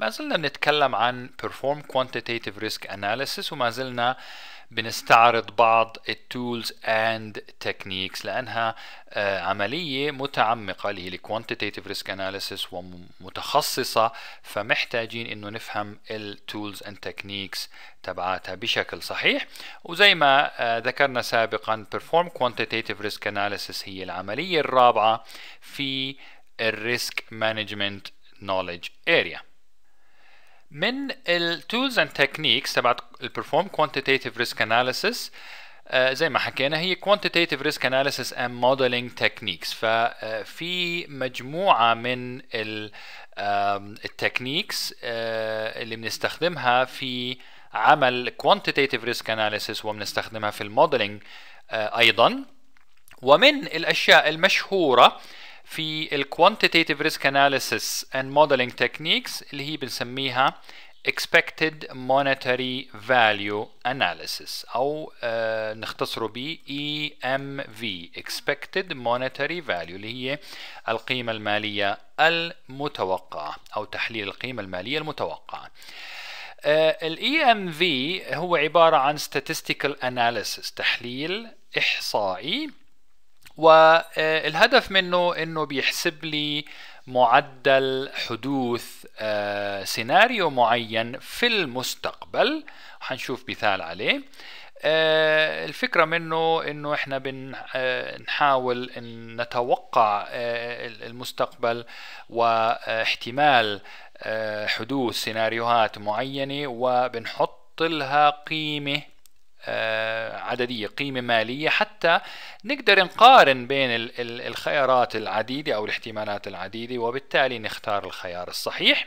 ما زلنا بنتكلم عن perform quantitative risk analysis وما زلنا بنستعرض بعض التولز اند تكنيكس لانها آه، عمليه متعمقه اللي هي الكوانتيتيف ريسك اناليسيس ومتخصصه فمحتاجين انه نفهم التولز اند تكنيكس تبعاتها بشكل صحيح وزي ما آه، ذكرنا سابقا perform quantitative risk analysis هي العمليه الرابعه في الريسك مانجمنت knowledge area من التولز اند تكنيكس تبعت البرفورم quantitative risk analysis آه، زي ما حكينا هي quantitative risk analysis and modeling techniques ففي آه، مجموعة من التكنيكس آه، اللي بنستخدمها في عمل quantitative risk analysis وبنستخدمها في الموديلينج ايضا ومن الاشياء المشهوره في ال quantitative risk analysis and modeling techniques اللي هي بنسميها expected monetary value analysis او آه نختصره ب EMV expected monetary value اللي هي القيمة المالية المتوقعة او تحليل القيمة المالية المتوقعة ال EMV هو عبارة عن statistical analysis تحليل إحصائي والهدف منه انه بيحسب لي معدل حدوث آه، سيناريو معين في المستقبل حنشوف مثال عليه آه، الفكرة منه انه احنا بنحاول آه، ان نتوقع المستقبل واحتمال حدوث سيناريوهات معينة وبنحط لها قيمة آه، عددية قيمة مالية حتى نقدر نقارن بين الخيارات العديدة أو الاحتمالات العديدة وبالتالي نختار الخيار الصحيح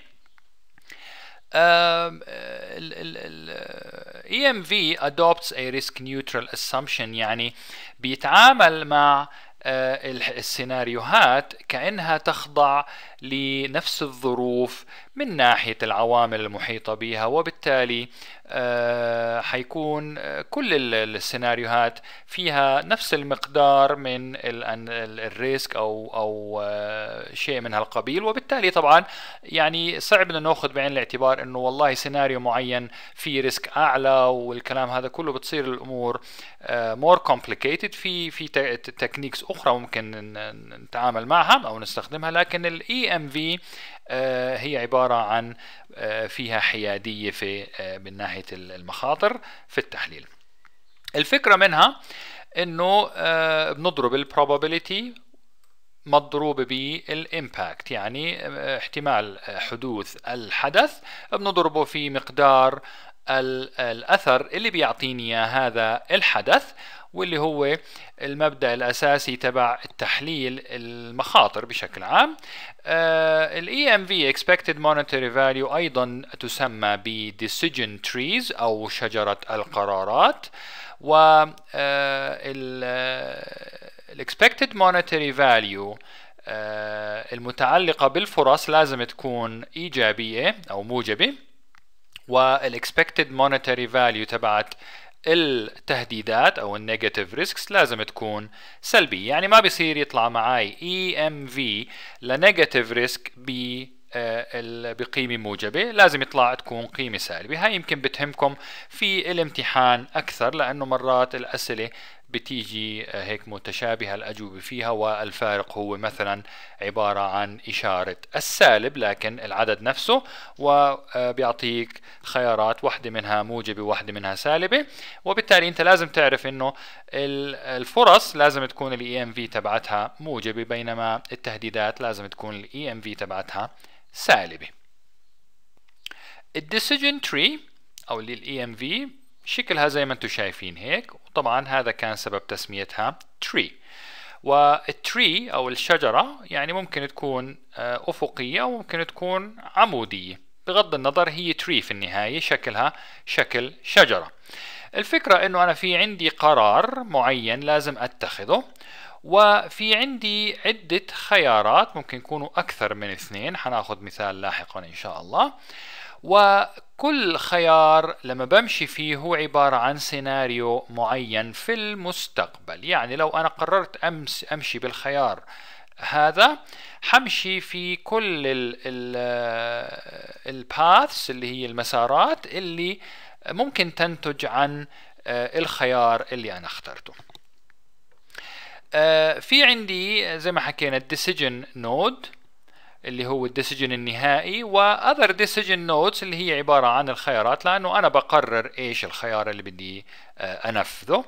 EMV آه، adopts a risk neutral assumption يعني بيتعامل مع آه، السيناريوهات كأنها تخضع لنفس الظروف من ناحية العوامل المحيطة بها وبالتالي آه، حيكون آه، كل السيناريوهات فيها نفس المقدار من الريسك او او آه، شيء من هالقبيل وبالتالي طبعا يعني صعب انه ناخذ بعين الاعتبار انه والله سيناريو معين في ريسك اعلى والكلام هذا كله بتصير الامور مور كومبليكيتد في في تكنيكس اخرى ممكن نتعامل معها او نستخدمها لكن الاي ام e في آه، هي عبارة عن آه، فيها حيادية في آه، من ناحية المخاطر في التحليل الفكرة منها انه بنضرب probability مضروب بالامباكت يعني احتمال حدوث الحدث بنضربه في مقدار الأثر اللي بيعطيني هذا الحدث واللي هو المبدا الاساسي تبع التحليل المخاطر بشكل عام آه، الـ EMV expected monetary value ايضا تسمى بـ decision trees او شجره القرارات و آه، الـ Expected Monetary Value آه، المتعلقه بالفرص لازم تكون ايجابيه او موجبه والاكسبكتد مونيتري فاليو تبعت التهديدات او النيجاتيف ريسكس لازم تكون سلبيه يعني ما بيصير يطلع معي اي ام في لنيجاتيف ريسك ب آه، بقيمة موجبة لازم يطلع تكون قيمة سالبة هاي يمكن بتهمكم في الامتحان أكثر لأنه مرات الأسئلة بتيجي آه، هيك متشابهة الأجوبة فيها والفارق هو مثلا عبارة عن إشارة السالب لكن العدد نفسه وبيعطيك آه، خيارات واحدة منها موجبة واحدة منها سالبة وبالتالي أنت لازم تعرف أنه الفرص لازم تكون الاي ام e في تبعتها موجبة بينما التهديدات لازم تكون الاي ام e في تبعتها سالبة Decision تري أو الـ EMV شكلها زي ما انتم شايفين هيك وطبعا هذا كان سبب تسميتها tree والتري أو الشجرة يعني ممكن تكون آه، أفقية وممكن تكون عمودية بغض النظر هي تري في النهاية شكلها شكل شجرة الفكرة أنه أنا في عندي قرار معين لازم أتخذه وفي عندي عدة خيارات ممكن يكونوا أكثر من اثنين حناخذ مثال لاحقا إن شاء الله وكل خيار لما بمشي فيه هو عبارة عن سيناريو معين في المستقبل يعني لو أنا قررت أمس أمشي بالخيار هذا حمشي في كل الباثس اللي هي المسارات اللي ممكن تنتج عن آه، الخيار اللي أنا اخترته آه، في عندي زي ما حكينا decision node اللي هو الديسيجن النهائي واذر ديسيجن نوتس اللي هي عباره عن الخيارات لانه انا بقرر ايش الخيار اللي بدي آه، انفذه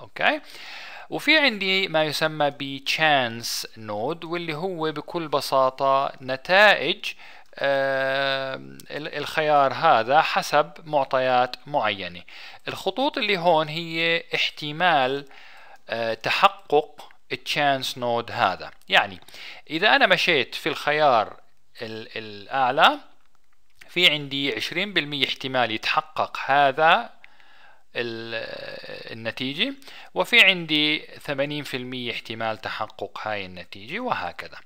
اوكي وفي عندي ما يسمى ب chance نود واللي هو بكل بساطه نتائج آه، الخيار هذا حسب معطيات معينه الخطوط اللي هون هي احتمال آه، تحقق التشانس نود هذا يعني إذا أنا مشيت في الخيار الأعلى في عندي 20% احتمال يتحقق هذا النتيجة وفي عندي 80% احتمال تحقق هاي النتيجة وهكذا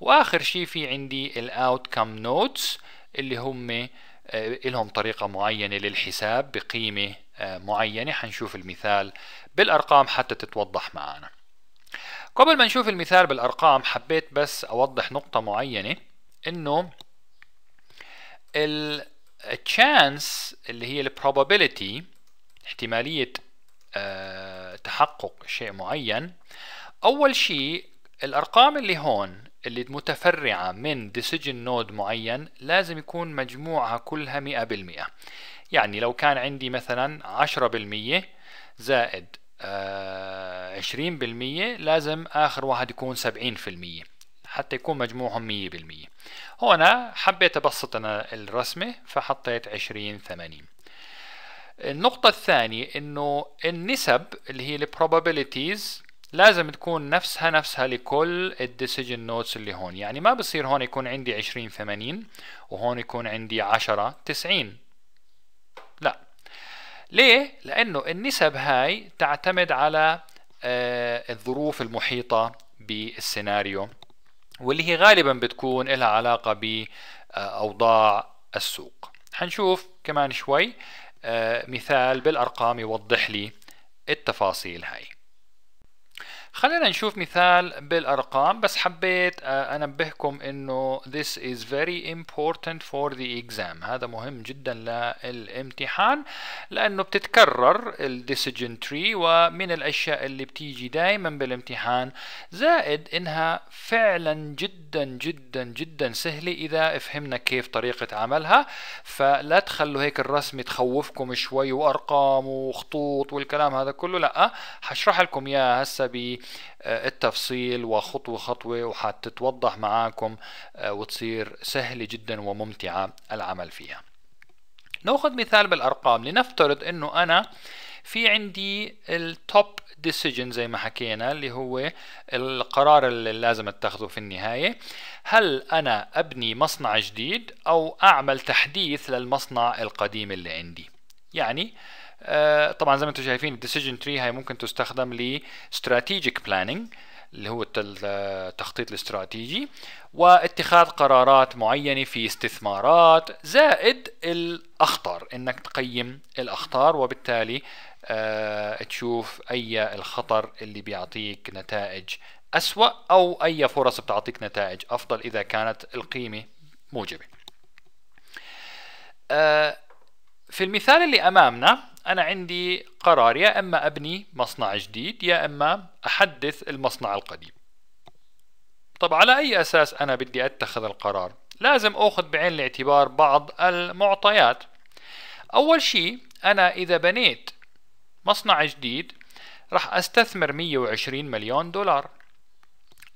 وآخر شيء في عندي الاوتكم نودز اللي هم آه، لهم طريقة معينة للحساب بقيمة آه، معينة حنشوف المثال بالأرقام حتى تتوضح معنا قبل ما نشوف المثال بالارقام حبيت بس اوضح نقطه معينه انه chance اللي هي probability احتماليه آه، تحقق شيء معين اول شيء الارقام اللي هون اللي متفرعة من decision node معين لازم يكون مجموعها كلها 100% يعني لو كان عندي مثلا 10% زائد آه، عشرين بالمية لازم آخر واحد يكون سبعين في المية حتى يكون مجموعهم مية بالمية هنا حبيت أبسط أنا الرسمة فحطيت عشرين ثمانين النقطة الثانية إنه النسب اللي هي البروبابيليتيز لازم تكون نفسها نفسها لكل الديسيجن نوتس اللي هون يعني ما بصير هون يكون عندي 20 80 وهون يكون عندي 10 90 ليه؟ لأنه النسب هاي تعتمد على آه، الظروف المحيطة بالسيناريو واللي هي غالبا بتكون لها علاقة بأوضاع السوق حنشوف كمان شوي آه، مثال بالأرقام يوضح لي التفاصيل هاي خلينا نشوف مثال بالأرقام بس حبيت آه، أنبهكم إنه this is very important for the exam هذا مهم جدا للامتحان لأنه بتتكرر الديسيجن تري ومن الأشياء اللي بتيجي دائما بالامتحان زائد إنها فعلا جدا جدا جدا سهلة إذا فهمنا كيف طريقة عملها فلا تخلوا هيك الرسم تخوفكم شوي وأرقام وخطوط والكلام هذا كله لأ هشرح لكم اياها هسه آه، التفصيل وخطوة خطوة وحتتوضح معاكم آه، وتصير سهلة جدا وممتعة العمل فيها ناخذ مثال بالأرقام لنفترض أنه أنا في عندي التوب ديسيجن زي ما حكينا اللي هو القرار اللي لازم اتخذه في النهاية هل أنا أبني مصنع جديد أو أعمل تحديث للمصنع القديم اللي عندي يعني آه، طبعا زي ما انتم شايفين الديسيجن تري هي ممكن تستخدم لاستراتيجيك بلاننج اللي هو التخطيط آه، الاستراتيجي واتخاذ قرارات معينه في استثمارات زائد الاخطار انك تقيم الاخطار وبالتالي آه، تشوف اي الخطر اللي بيعطيك نتائج اسوا او اي فرص بتعطيك نتائج افضل اذا كانت القيمه موجبه في المثال اللي أمامنا أنا عندي قرار يا أما أبني مصنع جديد يا أما أحدث المصنع القديم طب على أي أساس أنا بدي أتخذ القرار؟ لازم أخذ بعين الاعتبار بعض المعطيات أول شيء أنا إذا بنيت مصنع جديد راح أستثمر 120 مليون دولار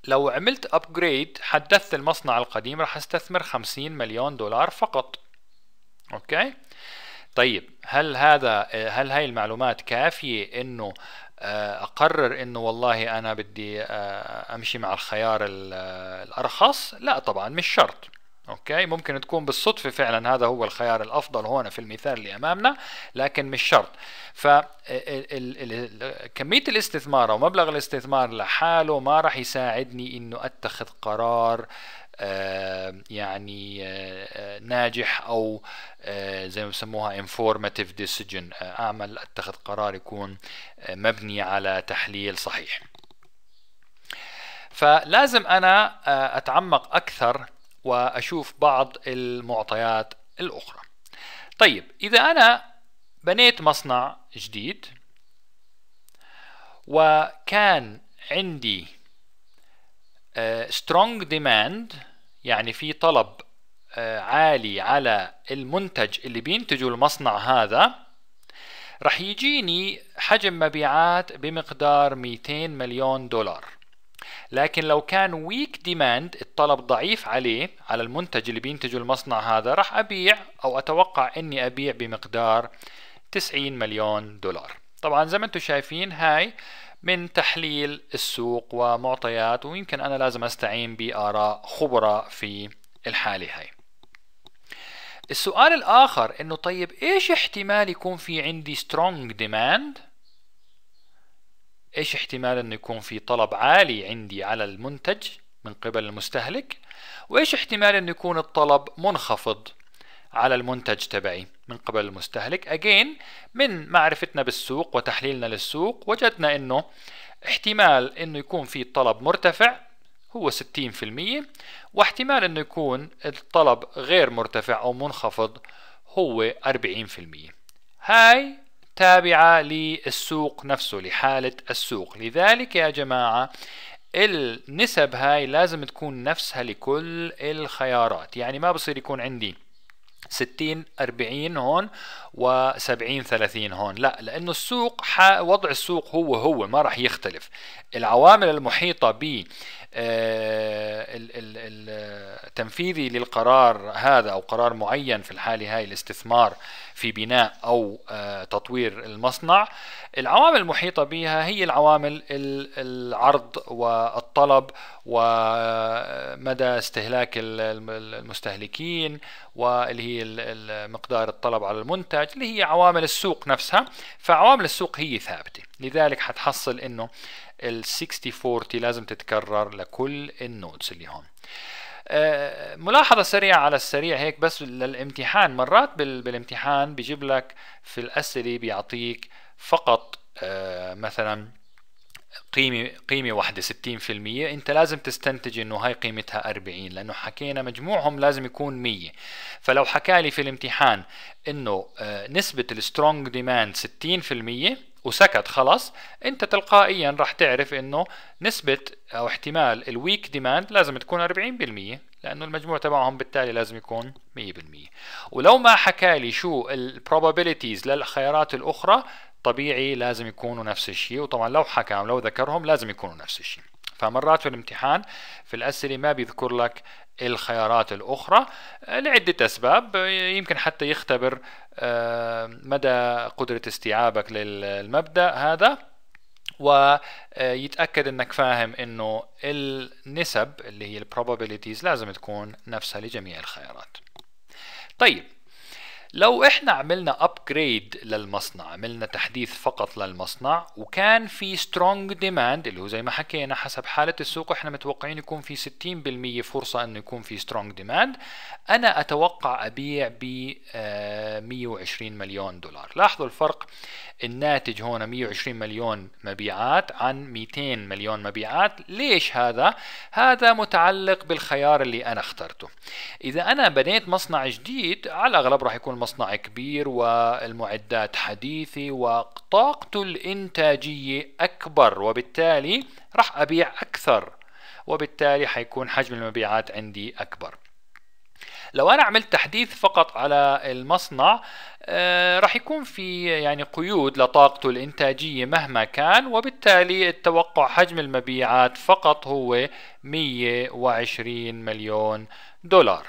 لو عملت أبجريد حدثت المصنع القديم راح أستثمر 50 مليون دولار فقط أوكي طيب هل هذا هل هاي المعلومات كافيه انه آه، اقرر انه والله انا بدي آه، امشي مع الخيار الارخص لا طبعا مش شرط اوكي ممكن تكون بالصدفه فعلا هذا هو الخيار الافضل هون في المثال اللي امامنا لكن مش شرط ف آه، كميه الاستثمار او مبلغ الاستثمار لحاله ما راح يساعدني انه اتخذ قرار آه آه، يعني آه، ناجح او آه، زي ما بسموها انفورماتيف ديسيجن اعمل اتخذ قرار يكون مبني على تحليل صحيح فلازم انا اتعمق اكثر واشوف بعض المعطيات الاخرى طيب اذا انا بنيت مصنع جديد وكان عندي سترونج آه، ديماند يعني في طلب آه، عالي على المنتج اللي بينتجه المصنع هذا رح يجيني حجم مبيعات بمقدار 200 مليون دولار لكن لو كان ويك ديماند الطلب ضعيف عليه على المنتج اللي بينتجه المصنع هذا راح أبيع أو أتوقع أني أبيع بمقدار 90 مليون دولار طبعا زي ما انتم شايفين هاي من تحليل السوق ومعطيات ويمكن أنا لازم أستعين بآراء خبراء في الحالة هاي السؤال الآخر إنه طيب إيش احتمال يكون في عندي strong demand إيش احتمال إنه يكون في طلب عالي عندي على المنتج من قبل المستهلك وإيش احتمال إنه يكون الطلب منخفض على المنتج تبعي من قبل المستهلك أجين من معرفتنا بالسوق وتحليلنا للسوق وجدنا أنه احتمال أنه يكون في طلب مرتفع هو 60% واحتمال أنه يكون الطلب غير مرتفع أو منخفض هو 40% هاي تابعة للسوق نفسه لحالة السوق لذلك يا جماعة النسب هاي لازم تكون نفسها لكل الخيارات يعني ما بصير يكون عندي 60 40 هون و70 30 هون لا لانه السوق وضع السوق هو هو ما راح يختلف العوامل المحيطه ب آه، التنفيذي للقرار هذا او قرار معين في الحاله هاي الاستثمار في بناء أو آه، تطوير المصنع العوامل المحيطة بها هي العوامل العرض والطلب ومدى استهلاك المستهلكين واللي هي مقدار الطلب على المنتج اللي هي عوامل السوق نفسها فعوامل السوق هي ثابتة لذلك حتحصل انه ال 60 40 لازم تتكرر لكل النودز اللي هون آه، ملاحظة سريعة على السريع هيك بس للامتحان مرات بالامتحان بيجيب لك في الأسئلة بيعطيك فقط آه، مثلا قيمة قيمة واحدة 60% أنت لازم تستنتج إنه هاي قيمتها 40 لأنه حكينا مجموعهم لازم يكون 100 فلو حكى لي في الامتحان إنه آه، نسبة السترونج ديماند 60% وسكت خلص انت تلقائيا راح تعرف انه نسبة او احتمال الويك ديماند لازم تكون 40% لانه المجموع تبعهم بالتالي لازم يكون 100% ولو ما حكى لي شو البروبابيليتيز للخيارات الاخرى طبيعي لازم يكونوا نفس الشيء وطبعا لو حكاهم لو ذكرهم لازم يكونوا نفس الشيء فمرات في الامتحان في الأسئلة ما بيذكر لك الخيارات الأخرى لعدة أسباب يمكن حتى يختبر آه، مدى قدرة استيعابك للمبدأ هذا ويتأكد آه، أنك فاهم أنه النسب اللي هي probabilities لازم تكون نفسها لجميع الخيارات طيب لو احنا عملنا ابجريد للمصنع عملنا تحديث فقط للمصنع وكان في سترونج ديماند اللي هو زي ما حكينا حسب حالة السوق احنا متوقعين يكون في 60% فرصة انه يكون في سترونج ديماند انا اتوقع ابيع ب 120 آه، مليون دولار لاحظوا الفرق الناتج هون 120 مليون مبيعات عن 200 مليون مبيعات ليش هذا؟ هذا متعلق بالخيار اللي انا اخترته اذا انا بنيت مصنع جديد على الاغلب راح يكون المصنع كبير والمعدات حديثة وطاقته الإنتاجية أكبر وبالتالي رح أبيع أكثر وبالتالي حيكون حجم المبيعات عندي أكبر لو أنا عملت تحديث فقط على المصنع آه يكون في يعني قيود لطاقته الإنتاجية مهما كان وبالتالي التوقع حجم المبيعات فقط هو 120 مليون دولار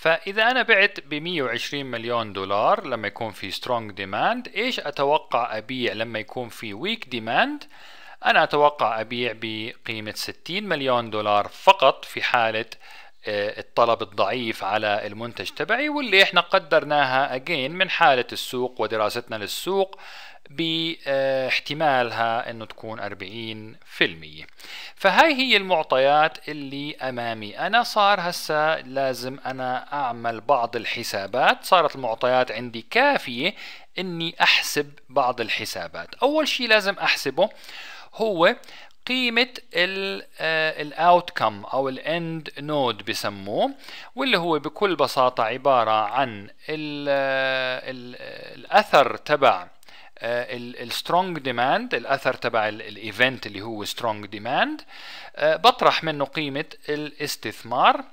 فإذا أنا بعت ب 120 مليون دولار لما يكون في strong demand إيش أتوقع أبيع لما يكون في weak demand أنا أتوقع أبيع بقيمة 60 مليون دولار فقط في حالة آه، الطلب الضعيف على المنتج تبعي واللي احنا قدرناها اجين من حالة السوق ودراستنا للسوق باحتمالها انه تكون 40% فهاي هي المعطيات اللي امامي انا صار هسا لازم انا اعمل بعض الحسابات صارت المعطيات عندي كافية اني احسب بعض الحسابات اول شيء لازم احسبه هو قيمة الاوتكم آه، او الاند نود بسموه واللي هو بكل بساطة عبارة عن آه، آه، الاثر تبع السترونج ديماند الاثر تبع الايفنت اللي هو سترونج ديماند بطرح منه قيمة الاستثمار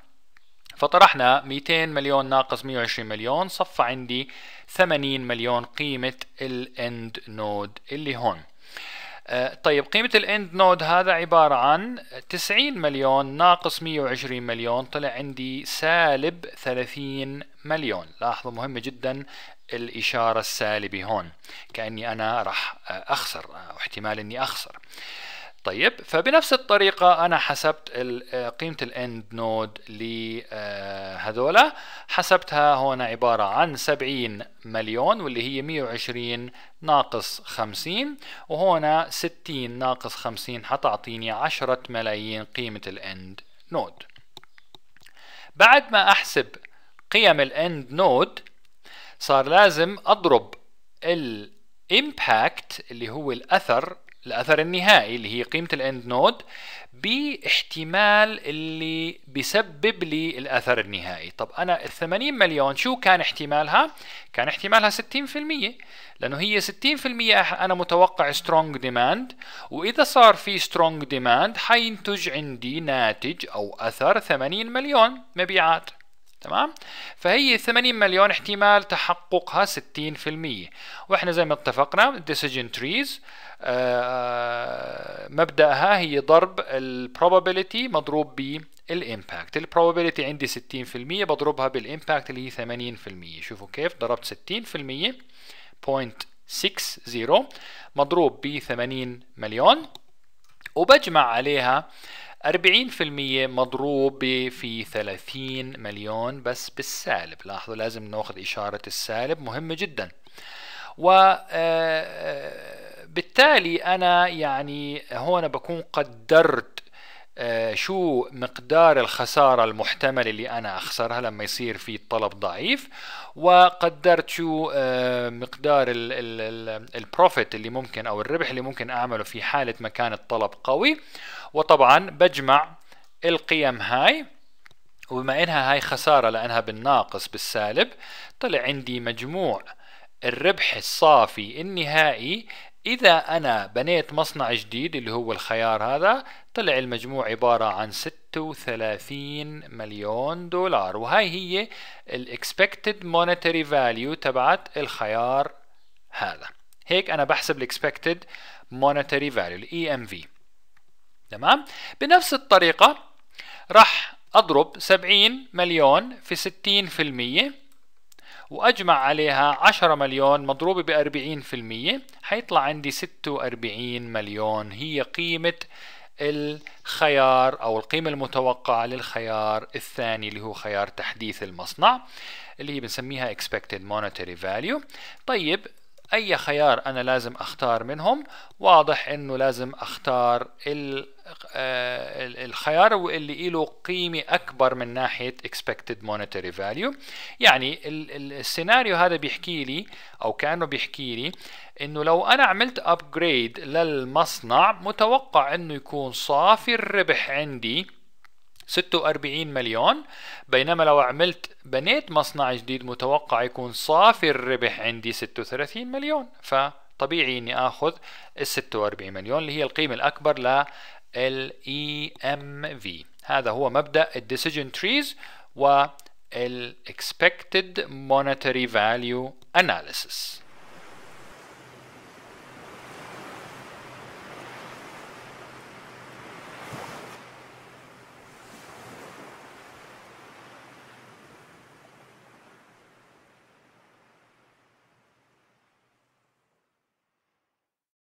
فطرحنا 200 مليون ناقص 120 مليون صفى عندي 80 مليون قيمة الاند نود اللي هون آه، طيب قيمة الاند نود هذا عبارة عن 90 مليون ناقص 120 مليون طلع عندي سالب 30 مليون لاحظوا مهمة جدا الإشارة السالبة هون كأني أنا راح أخسر أو آه، احتمال أني أخسر طيب فبنفس الطريقة أنا حسبت آه، قيمة الـ end node لهذولا آه، حسبتها هنا عبارة عن 70 مليون واللي هي 120 ناقص 50 وهنا 60 ناقص 50 حتعطيني 10 ملايين قيمة الـ end node بعد ما أحسب قيم الـ end node صار لازم أضرب الـ impact اللي هو الأثر الأثر النهائي اللي هي قيمة الإند نود باحتمال اللي بيسبب لي الأثر النهائي طب أنا ال 80 مليون شو كان احتمالها؟ كان احتمالها 60% لأنه هي 60% أنا متوقع سترونج ديماند وإذا صار في سترونج ديماند حينتج عندي ناتج أو أثر 80 مليون مبيعات تمام فهي 80 مليون احتمال تحققها 60% واحنا زي ما اتفقنا decision trees آه، مبدأها هي ضرب البروبابيليتي مضروب بالإمباكت البروبابيليتي عندي 60% بضربها بالإمباكت اللي هي 80% شوفوا كيف ضربت 60% 0.60 مضروب ب 80 مليون وبجمع عليها 40% مضروب في 30 مليون بس بالسالب لاحظوا لازم ناخذ إشارة السالب مهمة جدا و آه، آه، بالتالي انا يعني هون بكون قدرت آه، شو مقدار الخسارة المحتملة اللي أنا أخسرها لما يصير في الطلب ضعيف وقدرت شو آه، مقدار البروفيت اللي ممكن أو الربح اللي ممكن أعمله في حالة مكان الطلب قوي وطبعا بجمع القيم هاي وبما إنها هاي خسارة لأنها بالناقص بالسالب طلع عندي مجموع الربح الصافي النهائي إذا أنا بنيت مصنع جديد اللي هو الخيار هذا طلع المجموع عبارة عن 36 مليون دولار وهاي هي الاكسبكتد monetary فاليو تبعت الخيار هذا هيك أنا بحسب الاكسبكتد expected فاليو value الـ EMV تمام بنفس الطريقة راح أضرب 70 مليون في 60% وأجمع عليها 10 مليون مضروبة ب 40% حيطلع عندي 46 مليون هي قيمة الخيار أو القيمة المتوقعة للخيار الثاني اللي هو خيار تحديث المصنع اللي هي بنسميها expected monetary value طيب اي خيار انا لازم اختار منهم واضح انه لازم اختار آه، الخيار اللي له قيمة اكبر من ناحية expected monetary value يعني السيناريو هذا بيحكي لي او كانه بيحكي لي انه لو انا عملت upgrade للمصنع متوقع انه يكون صافي الربح عندي 46 مليون بينما لو عملت بنيت مصنع جديد متوقع يكون صافي الربح عندي 36 مليون فطبيعي اني اخذ ال 46 مليون اللي هي القيمة الاكبر ل اي ام في هذا هو مبدا الديسيجن تريز والاكسبكتد مونetary فاليو اناليسيس